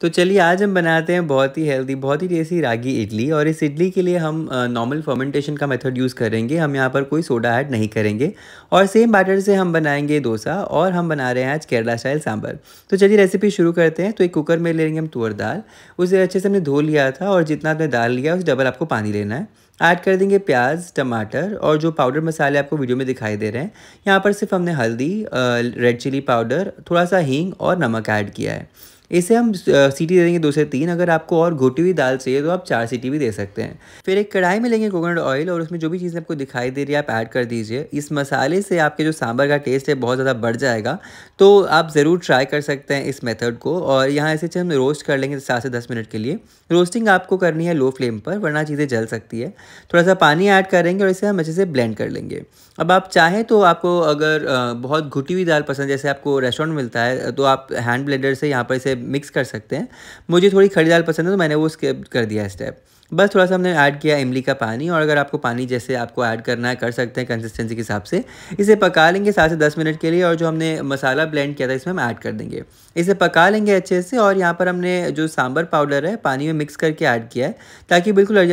तो चलिए आज हम बनाते हैं बहुत ही हेल्दी बहुत ही टेस्टी रागी इडली और इस इडली के लिए हम नॉर्मल फर्मेंटेशन का मेथड यूज़ करेंगे हम यहाँ पर कोई सोडा ऐड नहीं करेंगे और सेम बैटर से हम बनाएंगे डोसा और हम बना रहे हैं आज केरला स्टाइल सांभर तो चलिए रेसिपी शुरू करते हैं तो एक कुकर में ले लेंगे हम तुअर दाल उसे अच्छे से हमने धो लिया था और जितना आपने दाल लिया उस डबल आपको पानी लेना है ऐड कर देंगे प्याज टमाटर और जो पाउडर मसाले आपको वीडियो में दिखाई दे रहे हैं यहाँ पर सिर्फ हमने हल्दी रेड चिली पाउडर थोड़ा सा हींग और नमक ऐड किया है इसे हम सीटी दे देंगे दो से तीन अगर आपको और घोटी हुई दाल चाहिए तो आप चार सीटी भी दे सकते हैं फिर एक कढ़ाई में लेंगे कोकोनट ऑयल और उसमें जो भी चीज़ें आपको दिखाई दे रही है आप ऐड कर दीजिए इस मसाले से आपके जो सांभर का टेस्ट है बहुत ज़्यादा बढ़ जाएगा तो आप ज़रूर ट्राई कर सकते हैं इस मेथड को और यहाँ इसे हम रोस्ट कर लेंगे सात से दस मिनट के लिए रोस्टिंग आपको करनी है लो फ्लेम पर वरना चीज़ें जल सकती है थोड़ा सा पानी ऐड करेंगे और इसे हम अच्छे से ब्लेंड कर लेंगे अब आप चाहें तो आपको अगर बहुत घुटी हुई दाल पसंद जैसे आपको रेस्टोरेंट मिलता है तो आप हैंड ब्लेंडर से यहाँ पर इसे मिक्स कर सकते हैं मुझे थोड़ी खड़ी दाल पसंद है तो मैंने वो स्किप कर दिया स्टेप बस थोड़ा सा हमने ऐड किया इमली का पानी और अगर आपको पानी जैसे आपको ऐड करना है कर सकते हैं कंसिस्टेंसी के हिसाब से इसे पका लेंगे सात से दस मिनट के लिए और जो हमने मसाला ब्लेंड किया था इसमें हम ऐड कर देंगे इसे पका लेंगे अच्छे से और यहाँ पर हमने जो सांभर पाउडर है पानी में मिक्स करके ऐड किया है ताकि बिल्कुल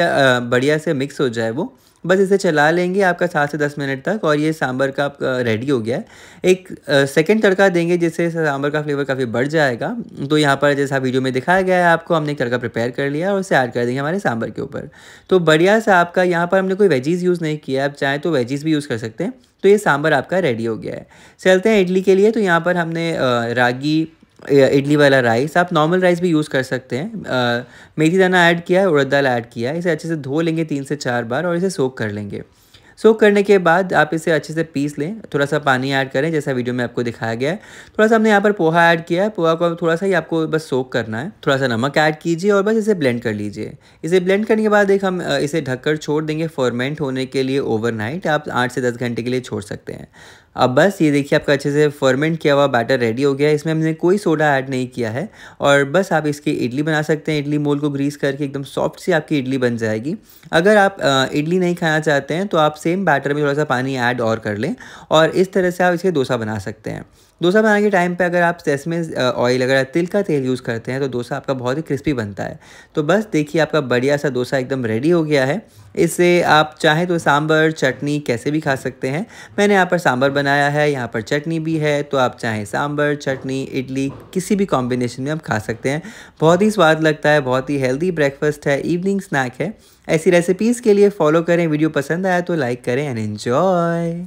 बढ़िया से मिक्स हो जाए वो बस इसे चला लेंगे आपका सात से दस मिनट तक और ये सांभर का आपका रेडी हो गया है एक सेकेंड तड़का देंगे जिससे सांभर का फ्लेवर काफ़ी बढ़ जाएगा तो यहाँ पर जैसा वीडियो में दिखाया गया है आपको हमने एक तड़का प्रिपेयर कर लिया और उसे ऐड कर देंगे हमारे सांभर के ऊपर तो बढ़िया सा आपका यहाँ पर हमने कोई वेजीज़ यूज़ नहीं किया आप चाहें तो वेजीज़ भी यूज़ कर सकते हैं तो ये सांभर आपका रेडी हो गया है चलते हैं इडली के लिए तो यहाँ पर हमने रागी इडली वाला राइस आप नॉर्मल राइस भी यूज़ कर सकते हैं मेथी दाना ऐड किया है उड़द दाल ऐड किया है इसे अच्छे से धो लेंगे तीन से चार बार और इसे सोक कर लेंगे सोक करने के बाद आप इसे अच्छे से पीस लें थोड़ा सा पानी ऐड करें जैसा वीडियो में आपको दिखाया गया है थोड़ा सा हमने यहाँ पर पोहा ऐड किया है पोहा को थोड़ा सा ही आपको बस सोक करना है थोड़ा सा नमक ऐड कीजिए और बस इसे ब्लेंड कर लीजिए इसे ब्लेंड करने के बाद एक हम इसे ढककर छोड़ देंगे फर्मेंट होने के लिए ओवरनाइट आप आठ से दस घंटे के लिए छोड़ सकते हैं अब बस ये देखिए आपका अच्छे से फर्मेंट किया हुआ बैटर रेडी हो गया है इसमें हमने कोई सोडा ऐड नहीं किया है और बस आप इसकी इडली बना सकते हैं इडली मोल को ग्रीस करके एकदम सॉफ्ट सी आपकी इडली बन जाएगी अगर आप इडली नहीं खाना चाहते हैं तो आप सेम बैटर में थोड़ा सा पानी ऐड और कर लें और इस तरह से आप इसके डोसा बना सकते हैं डोसा बनाने के टाइम पे अगर आप सेसमे ऑयल अगर तिल का तेल यूज़ करते हैं तो डोसा आपका बहुत ही क्रिस्पी बनता है तो बस देखिए आपका बढ़िया सा डोसा एकदम रेडी हो गया है इससे आप चाहें तो सांभर चटनी कैसे भी खा सकते हैं मैंने यहाँ पर सांभर बनाया है यहाँ पर चटनी भी है तो आप चाहें सांभर चटनी इडली किसी भी कॉम्बिनेशन में आप खा सकते हैं बहुत ही स्वाद लगता है बहुत ही हेल्दी ब्रेकफास्ट है इवनिंग स्नैक है ऐसी रेसिपीज़ के लिए फॉलो करें वीडियो पसंद आया तो लाइक करें एंड एन्जॉय